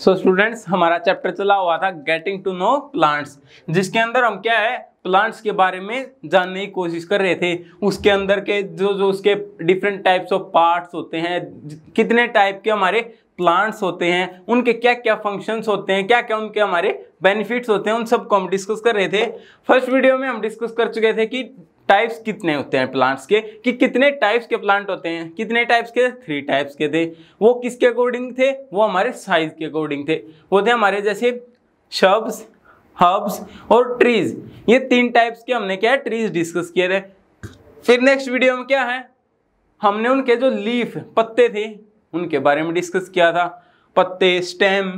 सो so, students हमारा chapter चला हुआ था गेटिंग टू नो प्लांट्स जिसके अंदर हम क्या है प्लांट्स के बारे में जानने की कोशिश कर रहे थे उसके अंदर के जो जो उसके डिफरेंट टाइप्स ऑफ पार्ट्स होते हैं कितने टाइप के हमारे प्लांट्स होते हैं उनके क्या क्या फंक्शंस होते हैं क्या क्या उनके हमारे बेनिफिट्स होते हैं उन सबको हम डिस्कस कर रहे थे फर्स्ट वीडियो में हम डिस्कस कर चुके थे कि टाइप्स कितने होते हैं प्लांट्स के कि कितने टाइप्स के प्लांट होते हैं कितने टाइप्स के थ्री टाइप्स के थे वो किसके अकॉर्डिंग थे वो हमारे साइज के अकॉर्डिंग थे वो थे हमारे जैसे शब्स हर्ब्स और ट्रीज ये तीन टाइप्स के हमने क्या है ट्रीज डिस्कस किए थे फिर नेक्स्ट वीडियो में क्या है हमने उनके जो लीफ पत्ते थे उनके बारे में डिस्कस किया था पत्ते स्टेम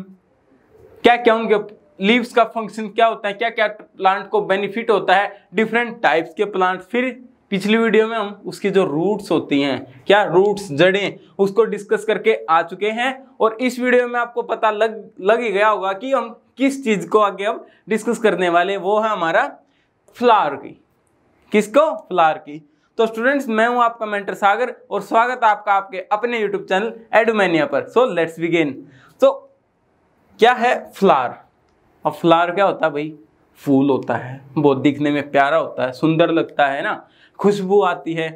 क्या क्या उनके लीव्स का फंक्शन क्या होता है क्या क्या प्लांट को बेनिफिट होता है डिफरेंट टाइप्स के प्लांट फिर पिछली वीडियो में हम उसकी जो रूट्स होती हैं क्या रूट्स जड़ें उसको डिस्कस करके आ चुके हैं और इस वीडियो में आपको पता लग लग ही गया होगा कि हम किस चीज़ को आगे अब डिस्कस करने वाले वो है हमारा फ्लावर की किसको फ्लावर की तो स्टूडेंट्स मैं हूं आपका मेंटर सागर और स्वागत आपका आपके अपने यूट्यूब चैनल एडोमैनिया पर सो लेट्स बिगेन तो क्या है फ्लार और फ्लावर क्या होता है भाई फूल होता है बहुत दिखने में प्यारा होता है सुंदर लगता है ना खुशबू आती है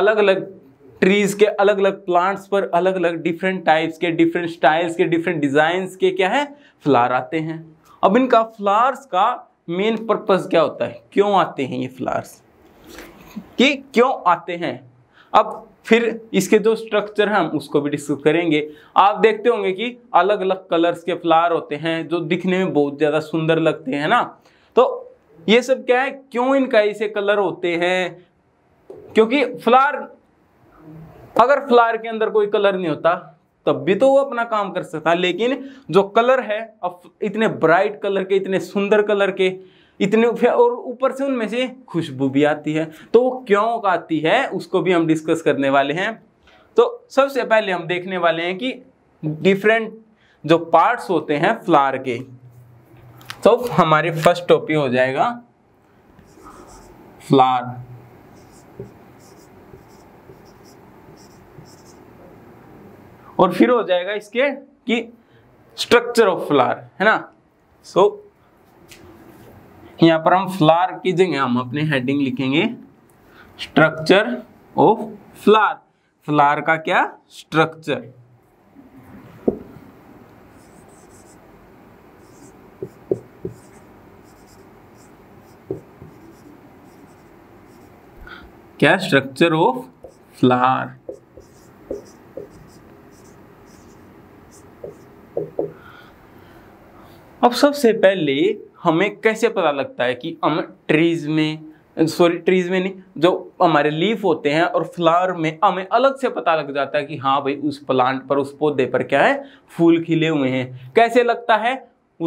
अलग अलग ट्रीज के अलग अलग प्लांट्स पर अलग अलग डिफरेंट टाइप्स के डिफरेंट स्टाइल्स के डिफरेंट डिजाइंस के क्या है फ्लावर आते हैं अब इनका फ्लावर्स का मेन पर्पस क्या होता है क्यों आते हैं ये फ्लावर्स कि क्यों आते हैं अब फिर इसके जो स्ट्रक्चर हैं हम उसको भी डिस्कस करेंगे आप देखते होंगे कि अलग अलग कलर्स के फ्लावर होते हैं जो दिखने में बहुत ज़्यादा सुंदर लगते हैं ना तो ये सब क्या है क्यों इनका ऐसे कलर होते हैं क्योंकि फ्लावर अगर फ्लावर के अंदर कोई कलर नहीं होता तब भी तो वो अपना काम कर सकता लेकिन जो कलर है अब इतने ब्राइट कलर के इतने सुंदर कलर के इतने और ऊपर से उनमें से खुशबू भी आती है तो वो क्यों आती है उसको भी हम डिस्कस करने वाले हैं तो सबसे पहले हम देखने वाले हैं कि डिफरेंट जो पार्ट्स होते हैं फ्लावर के तो हमारे फर्स्ट टॉपिक हो जाएगा फ्लावर और फिर हो जाएगा इसके कि स्ट्रक्चर ऑफ फ्लावर है ना सो so, यहां पर हम फ्लार की जगह हम अपने हेडिंग लिखेंगे स्ट्रक्चर ऑफ फ्लार फ्लार का क्या स्ट्रक्चर क्या स्ट्रक्चर ऑफ फ्लावर अब सबसे पहले हमें कैसे पता लगता है कि हम ट्रीज़ में सॉरी ट्रीज़ में नहीं जो हमारे लीफ होते हैं और फ्लावर में हमें अलग से पता लग जाता है कि हाँ भाई उस प्लांट पर उस पौधे पर क्या है फूल खिले हुए हैं कैसे लगता है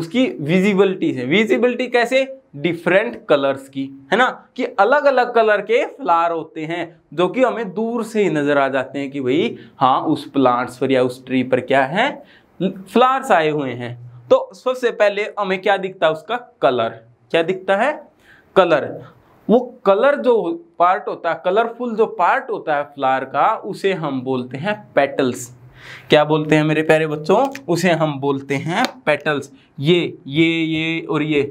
उसकी विजिबिलिटी से विजिबिलिटी कैसे डिफरेंट कलर्स की है ना कि अलग अलग कलर के फ्लावर होते हैं जो कि हमें दूर से ही नज़र आ जाते हैं कि भाई हाँ उस प्लांट्स पर या उस ट्री पर क्या है फ्लावर्स आए हुए हैं तो सबसे पहले हमें क्या दिखता है उसका कलर क्या दिखता है कलर वो कलर जो पार्ट होता है कलरफुल जो पार्ट होता है फ्लावर का उसे हम बोलते हैं पेटल्स क्या बोलते हैं मेरे प्यारे बच्चों उसे हम बोलते हैं पेटल्स ये ये ये और ये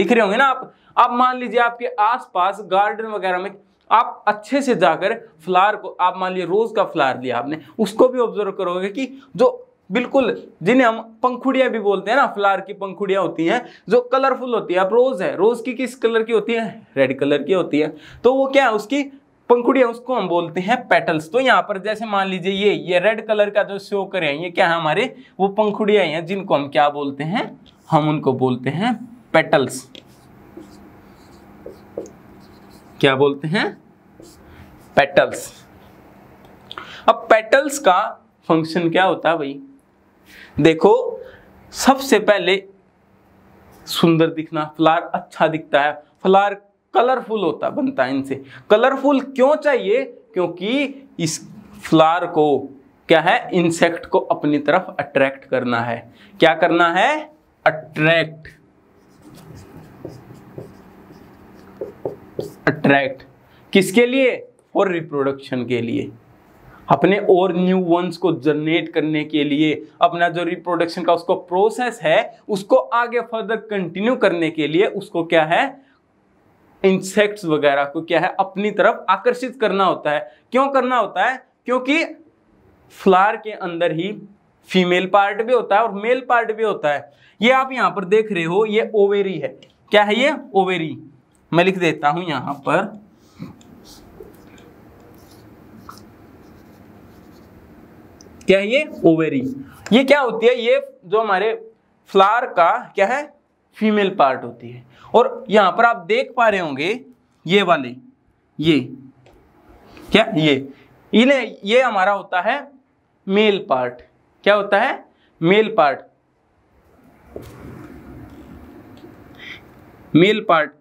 दिख रहे होंगे ना आप अब मान लीजिए आपके आसपास गार्डन वगैरह में आप अच्छे से जाकर फ्लावर को आप मान लीजिए रोज का फ्लावर लिया आपने उसको भी ऑब्जर्व करोगे कि जो बिल्कुल जिन्हें हम पंखुड़ियाँ भी बोलते हैं ना फ्लार की पंखुड़ियाँ होती हैं जो कलरफुल होती है अब रोज़ है रोज़ की किस कलर की होती है रेड कलर की होती है तो वो क्या है उसकी पंखुड़िया उसको हम बोलते हैं पेटल्स तो यहाँ पर जैसे मान लीजिए ये ये रेड कलर का जो शो करे ये क्या है हमारे वो पंखुड़िया हैं जिनको हम क्या बोलते हैं हम उनको बोलते हैं पेटल्स क्या बोलते हैं पेटल्स अब पेटल्स का फंक्शन क्या होता है भाई देखो सबसे पहले सुंदर दिखना फ्लार अच्छा दिखता है फ्लार कलरफुल होता बनता है इनसे कलरफुल क्यों चाहिए क्योंकि इस फ्लार को क्या है इंसेक्ट को अपनी तरफ अट्रैक्ट करना है क्या करना है अट्रैक्ट अट्रैक्ट किसके लिए फॉर रिप्रोडक्शन के लिए अपने और न्यू वंस को जनरेट करने के लिए अपना जो रिप्रोडक्शन का उसको प्रोसेस है उसको आगे फर्दर कंटिन्यू करने के लिए उसको क्या है इंसेक्ट्स वगैरह को क्या है अपनी तरफ आकर्षित करना होता है क्यों करना होता है क्योंकि फ्लार के अंदर ही फीमेल पार्ट भी होता है और मेल पार्ट भी होता है ये आप यहाँ पर देख रहे हो ये ओवेरी है क्या है ये ओवेरी मैं लिख देता हूं यहाँ पर क्या है ये ओवेरी ये क्या होती है ये जो हमारे फ्लावर का क्या है फीमेल पार्ट होती है और यहां पर आप देख पा रहे होंगे ये वाले ये क्या ये इन्हें ये हमारा होता है मेल पार्ट क्या होता है मेल पार्ट मेल पार्ट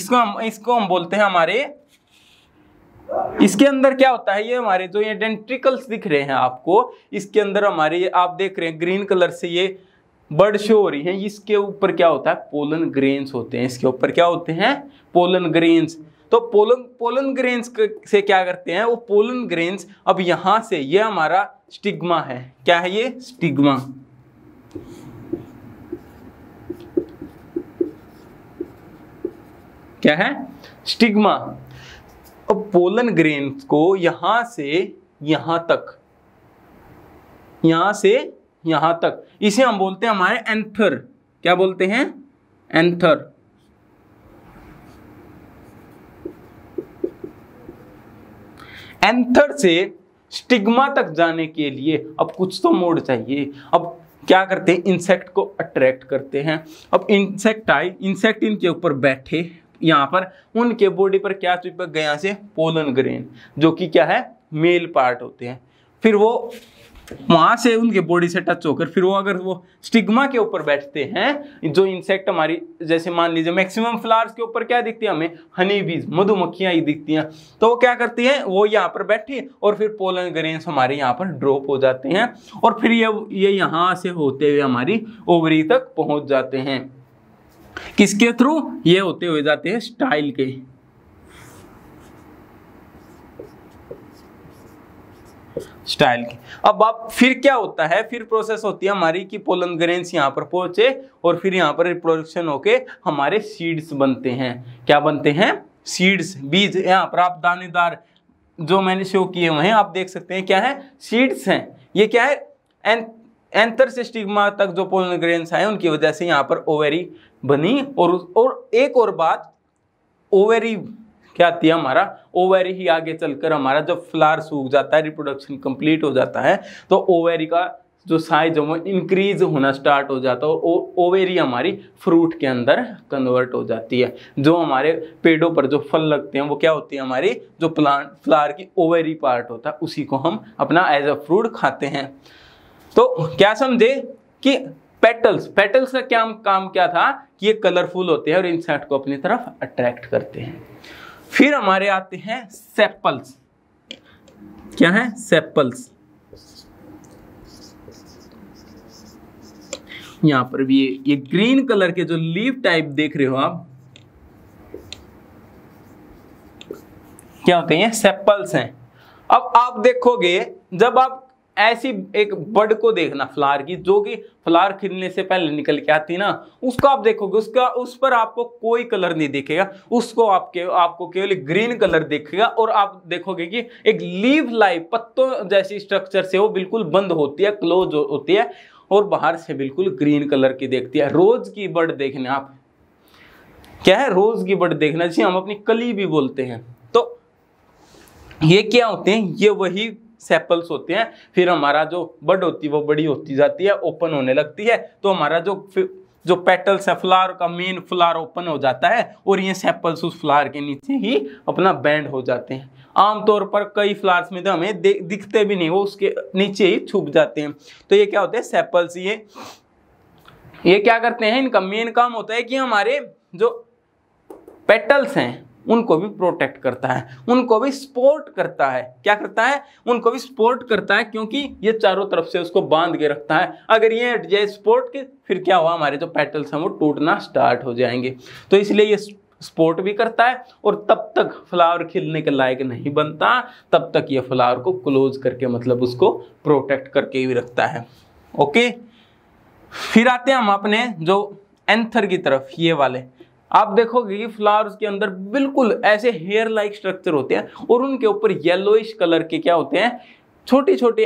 इसको हम इसको हम बोलते हैं हमारे इसके अंदर क्या होता है ये हमारे जो ये डेंट्रिकल्स दिख रहे हैं आपको इसके अंदर हमारे ये आप देख रहे हैं ग्रीन कलर से ये बर्ड शो हो रही है इसके ऊपर क्या होता है पोलन ग्रेन्स होते हैं इसके ऊपर क्या होते हैं पोलन ग्रेन्स तो पोलन पोलन ग्रेन्स से क्या करते हैं वो पोलन ग्रेन्स अब यहां से ये हमारा स्टिग्मा है क्या है ये स्टिग्मा क्या है स्टिग्मा अब पोलन ग्रेन को यहां से यहां तक यहां से यहां तक इसे हम बोलते हैं हमारे एंथर क्या बोलते हैं एंथर एंथर से स्टिग्मा तक जाने के लिए अब कुछ तो मोड़ चाहिए अब क्या करते हैं इंसेक्ट को अट्रैक्ट करते हैं अब इंसेक्ट आए इंसेक्ट इनके ऊपर बैठे यहाँ पर उनके बॉडी पर क्या चिपक गया से पोलन ग्रेन जो कि क्या है मेल पार्ट होते हैं फिर वो वहां से उनके बॉडी से टच होकर फिर वो अगर वो स्टिग्मा के ऊपर बैठते हैं जो इंसेक्ट हमारी जैसे मान लीजिए मैक्सिमम फ्लावर्स के ऊपर क्या दिखती है हमें हनी बीज मधुमक्खियां ही दिखती हैं तो वो क्या करती है वो यहाँ पर बैठी और फिर पोलन ग्रेन्स हमारे यहाँ पर ड्रॉप हो जाते हैं और फिर ये ये यहाँ से होते हुए हमारी ओवरी तक पहुंच जाते हैं किसके थ्रू ये होते हुए जाते हैं स्टाइल के स्टाइल के अब आप फिर क्या होता है फिर प्रोसेस होती है हमारी कि पोलन ग्रेन्स यहां पर पहुंचे और फिर यहां पर रिप्रोडक्शन होके हमारे सीड्स बनते हैं क्या बनते हैं सीड्स बीज यहां पर आप दानेदार जो मैंने शो किए हुए हैं आप देख सकते हैं क्या है सीड्स हैं ये क्या है एंथर से स्टिग्मा तक जो पोलन ग्रेन्स हैं उनकी वजह से यहाँ पर ओवेरी बनी और और एक और बात ओवेरी क्या आती है हमारा ओवेरी ही आगे चलकर हमारा जब फ्लार सूख जाता है रिप्रोडक्शन कंप्लीट हो जाता है तो ओवेरी का जो साइज है वो इंक्रीज होना स्टार्ट हो जाता है और ओवेरी हमारी फ्रूट के अंदर कन्वर्ट हो जाती है जो हमारे पेड़ों पर जो फल लगते हैं वो क्या होती है हमारी जो प्लांट फ्लावर की ओवेरी पार्ट होता है उसी को हम अपना एज अ फ्रूट खाते हैं तो क्या समझे कि पेटल्स पेटल्स का क्या काम क्या था कि ये कलरफुल होते हैं और इंसेक्ट को अपनी तरफ अट्रैक्ट करते हैं फिर हमारे आते हैं सेप्पल्स क्या है सेप्पल्स यहां पर भी ये ये ग्रीन कलर के जो लीव टाइप देख रहे हो आप क्या होते हैं सेप्पल्स हैं अब आप देखोगे जब आप ऐसी एक बड को देखना फ्लावर की जो कि फ्लावर खिलने से पहले निकल के आती ना उसको आप देखोगे उसका उस पर आपको कोई कलर नहीं दिखेगा उसको आपके आपको केवल ग्रीन कलर दिखेगा और आप देखोगे कि एक लीव लाइफ पत्तों जैसी स्ट्रक्चर से वो बिल्कुल बंद होती है क्लोज होती है और बाहर से बिल्कुल ग्रीन कलर की देखती है रोज की बर्ड देखने आप क्या है रोज की बर्ड देखना जिसे हम अपनी कली भी बोलते हैं तो ये क्या होते हैं ये वही सेपल्स होते हैं फिर हमारा जो बड होती है वो बड़ी होती जाती है ओपन होने लगती है तो हमारा जो जो पेटल्स है फ्लावर का मेन फ्लावर ओपन हो जाता है और ये सेपल्स उस फ्लावर के नीचे ही अपना बैंड हो जाते हैं आमतौर पर कई फ्लावर्स में तो हमें दिखते भी नहीं वो उसके नीचे ही छुप जाते हैं तो ये क्या होते हैं सेपल्स ये ये क्या करते हैं इनका मेन काम होता है कि हमारे जो पेटल्स हैं उनको भी प्रोटेक्ट करता है उनको भी सपोर्ट करता है क्या करता है उनको भी सपोर्ट करता है क्योंकि ये चारों तरफ से उसको बांध के रखता है अगर ये हट जाए सपोर्ट के फिर क्या हुआ हमारे जो पेटल्स हैं वो टूटना स्टार्ट हो जाएंगे तो इसलिए ये सपोर्ट भी करता है और तब तक फ्लावर खिलने के लायक नहीं बनता तब तक ये फ्लावर को क्लोज करके मतलब उसको प्रोटेक्ट करके भी रखता है ओके फिर आते हैं हम अपने जो एंथर की तरफ ये वाले आप देखोगे फ्लावर्स के अंदर बिल्कुल ऐसे हेयर लाइक स्ट्रक्चर होते हैं और उनके ऊपर येलोइश कलर के क्या होते हैं छोटे छोटे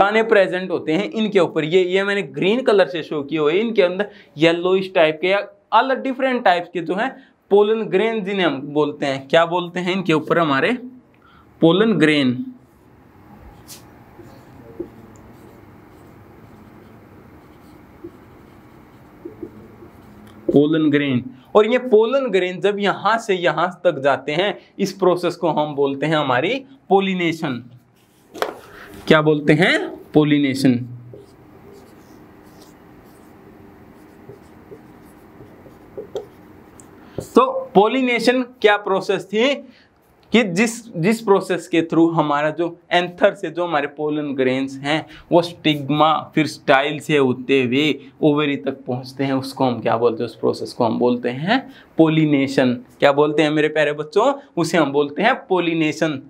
दाने प्रेजेंट होते हैं इनके ऊपर ये ये मैंने ग्रीन कलर से शो किए हुए इनके अंदर येलोइश टाइप के या अलग डिफरेंट टाइप्स के जो हैं पोलन ग्रेन जिन्हें हम बोलते हैं क्या बोलते हैं इनके ऊपर हमारे पोलन ग्रेन पोलन ग्रेन और ये पोलन ग्रेन जब यहां से यहां तक जाते हैं इस प्रोसेस को हम बोलते हैं हमारी पोलिनेशन क्या बोलते हैं पोलिनेशन तो पोलिनेशन क्या प्रोसेस थी कि जिस जिस प्रोसेस के थ्रू हमारा जो एंथर से जो हमारे पोलन ग्रेन्स हैं वो स्टिग्मा फिर स्टाइल से होते हुए ओवरी तक पहुंचते हैं उसको हम क्या बोलते हैं उस प्रोसेस को हम बोलते हैं पोलिनेशन क्या बोलते हैं मेरे प्यारे बच्चों उसे हम बोलते हैं पोलिनेशन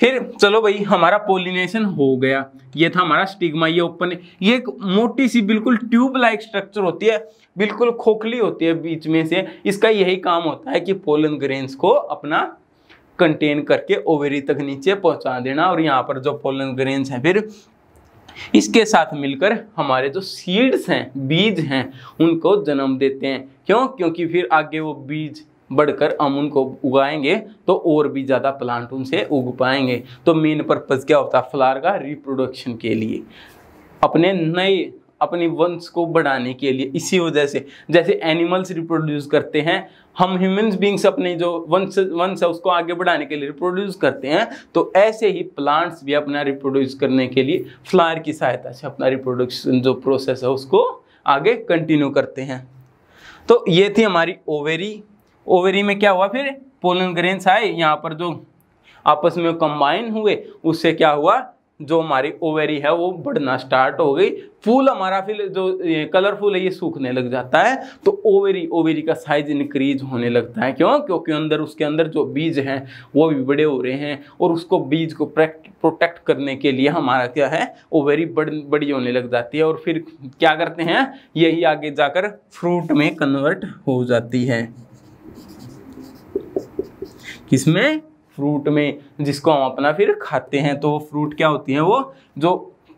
फिर चलो भाई हमारा पोलिनेशन हो गया ये था हमारा स्टिग्मा ये ओपन ये एक मोटी सी बिल्कुल ट्यूब लाइक स्ट्रक्चर होती है बिल्कुल खोखली होती है बीच में से इसका यही काम होता है कि पोलन ग्रेन्स को अपना कंटेन करके ओवेरी तक नीचे पहुंचा देना और यहाँ पर जो पोलन ग्रेन्स हैं फिर इसके साथ मिलकर हमारे जो सीड्स हैं बीज हैं उनको जन्म देते हैं क्यों क्योंकि फिर आगे वो बीज बढ़कर हम उनको उगाएंगे तो और भी ज़्यादा प्लांट उनसे उग पाएंगे तो मेन पर्पज़ क्या होता है फ्लार का रिप्रोडक्शन के लिए अपने नए अपने वंश को बढ़ाने के लिए इसी वजह से जैसे एनिमल्स रिप्रोड्यूस करते हैं हम ह्यूमंस बींग्स अपने जो वंश वंश है उसको आगे बढ़ाने के लिए रिप्रोड्यूस करते हैं तो ऐसे ही प्लांट्स भी अपना रिप्रोड्यूस करने के लिए फ्लावर की सहायता से अपना रिप्रोडक्शन जो प्रोसेस है उसको आगे कंटिन्यू करते हैं तो ये थी हमारी ओवेरी ओवेरी में क्या हुआ फिर पोलन ग्रेन्स आए यहाँ पर जो आपस में कंबाइन हुए उससे क्या हुआ जो हमारी ओवेरी है वो बढ़ना स्टार्ट हो गई फूल हमारा फिर जो ये कलरफुल है ये सूखने लग जाता है तो ओवेरी ओवेरी का साइज इंक्रीज होने लगता है क्यों क्योंकि अंदर उसके अंदर जो बीज हैं वो भी बड़े हो रहे हैं और उसको बीज को प्रोटेक्ट करने के लिए हमारा क्या है ओवेरी बड़ बड़ी होने लग जाती है और फिर क्या करते हैं यही आगे जाकर फ्रूट में कन्वर्ट हो जाती है किसमें फ्रूट में जिसको हम अपना फिर खाते हैं तो वो फ्रूट क्या होती है वो जो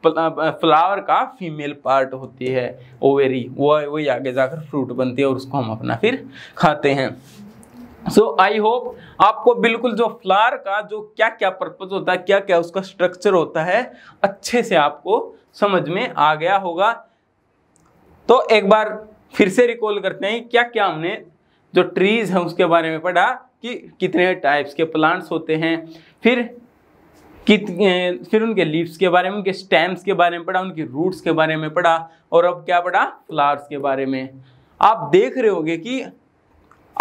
फ्लावर का फीमेल पार्ट होती है ओवेरी वो वही आगे जाकर फ्रूट बनती है और उसको हम अपना फिर खाते हैं सो आई होप आपको बिल्कुल जो फ्लावर का जो क्या क्या पर्पज होता है क्या क्या उसका स्ट्रक्चर होता है अच्छे से आपको समझ में आ गया होगा तो एक बार फिर से रिकॉल करते हैं क्या क्या हमने जो ट्रीज है उसके बारे में पढ़ा कि कितने टाइप्स के प्लांट्स होते हैं फिर कित फिर उनके लीव्स के बारे में उनके स्टेम्स के बारे में पढ़ा उनके रूट्स के बारे में पढ़ा और अब क्या पढ़ा फ्लावर्स के बारे में आप देख रहे होगे कि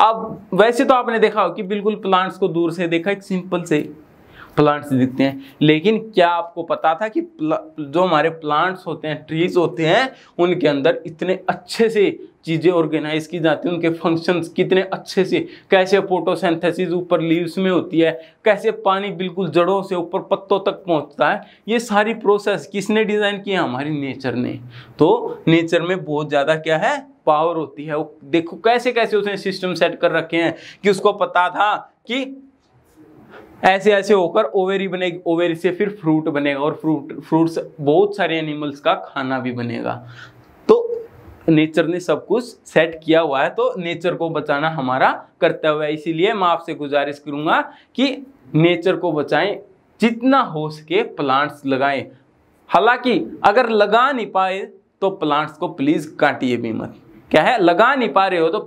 अब वैसे तो आपने देखा हो कि बिल्कुल प्लांट्स को दूर से देखा एक सिंपल से प्लांट्स दिखते हैं लेकिन क्या आपको पता था कि जो हमारे प्लांट्स होते हैं ट्रीज होते हैं उनके अंदर इतने अच्छे से चीज़ें ऑर्गेनाइज की जाती हैं उनके फंक्शंस कितने अच्छे से कैसे फोटोसेंथेसिस ऊपर लीव्स में होती है कैसे पानी बिल्कुल जड़ों से ऊपर पत्तों तक पहुंचता है ये सारी प्रोसेस किसने डिज़ाइन किया हमारी नेचर ने तो नेचर में बहुत ज़्यादा क्या है पावर होती है वो देखो कैसे कैसे उसने सिस्टम सेट कर रखे हैं कि उसको पता था कि ऐसे ऐसे होकर ओवेरी बनेगी ओवेरी से फिर फ्रूट बनेगा और फ्रूट फ्रूट्स बहुत सारे एनिमल्स का खाना भी बनेगा तो नेचर ने सब कुछ सेट किया हुआ है तो नेचर को बचाना हमारा कर्तव्य है इसीलिए मैं आपसे गुजारिश करूंगा कि नेचर को बचाएं जितना हो सके प्लांट्स लगाएं हालांकि अगर लगा नहीं पाए तो प्लांट्स को प्लीज़ काटिए भी मत क्या है लगा नहीं पा रहे हो तो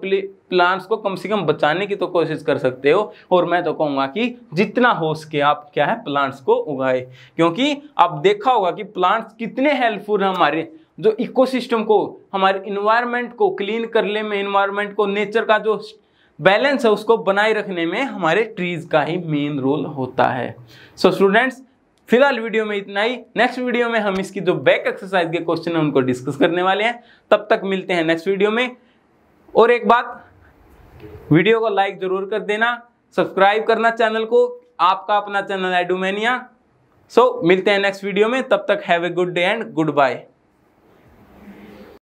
प्लांट्स को कम से कम बचाने की तो कोशिश कर सकते हो और मैं तो कहूँगा कि जितना हो सके आप क्या है प्लांट्स को उगाए क्योंकि आप देखा होगा कि प्लांट्स कितने हेल्पफुल हैं हमारे जो इकोसिस्टम को हमारे इन्वायरमेंट को क्लीन करने में इन्वायरमेंट को नेचर का जो बैलेंस है उसको बनाए रखने में हमारे ट्रीज का ही मेन रोल होता है सो so स्टूडेंट्स फिलहाल वीडियो में इतना ही नेक्स्ट वीडियो में हम इसकी जो बैक एक्सरसाइज के क्वेश्चन है उनको डिस्कस करने वाले हैं तब तक मिलते हैं नेक्स्ट वीडियो में और एक बात वीडियो को लाइक जरूर कर देना सब्सक्राइब करना चैनल को आपका अपना चैनल एडुमेनिया सो so, मिलते हैं नेक्स्ट वीडियो में तब तक have a good day and good bye